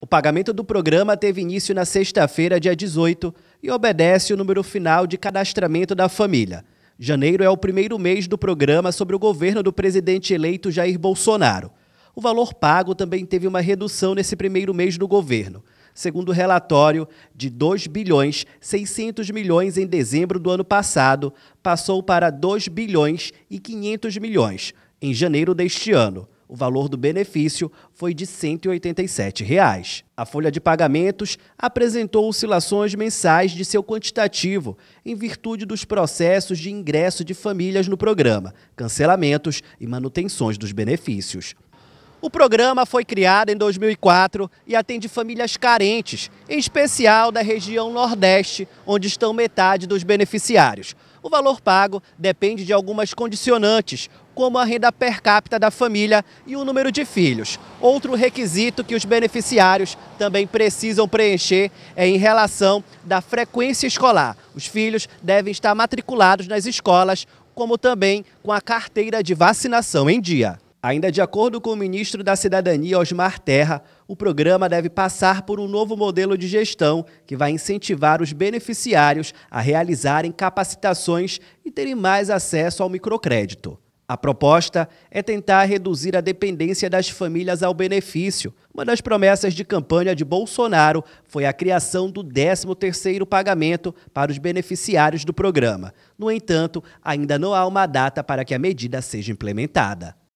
O pagamento do programa teve início na sexta-feira, dia 18, e obedece o número final de cadastramento da família. Janeiro é o primeiro mês do programa sobre o governo do presidente eleito Jair Bolsonaro. O valor pago também teve uma redução nesse primeiro mês do governo. Segundo o relatório, de 2 bilhões 600 milhões em dezembro do ano passado, passou para 2 bilhões e 500 milhões em janeiro deste ano. O valor do benefício foi de R$ 187. Reais. A folha de pagamentos apresentou oscilações mensais de seu quantitativo, em virtude dos processos de ingresso de famílias no programa, cancelamentos e manutenções dos benefícios. O programa foi criado em 2004 e atende famílias carentes, em especial da região Nordeste, onde estão metade dos beneficiários. O valor pago depende de algumas condicionantes, como a renda per capita da família e o número de filhos. Outro requisito que os beneficiários também precisam preencher é em relação da frequência escolar. Os filhos devem estar matriculados nas escolas, como também com a carteira de vacinação em dia. Ainda de acordo com o ministro da Cidadania, Osmar Terra, o programa deve passar por um novo modelo de gestão que vai incentivar os beneficiários a realizarem capacitações e terem mais acesso ao microcrédito. A proposta é tentar reduzir a dependência das famílias ao benefício. Uma das promessas de campanha de Bolsonaro foi a criação do 13º pagamento para os beneficiários do programa. No entanto, ainda não há uma data para que a medida seja implementada.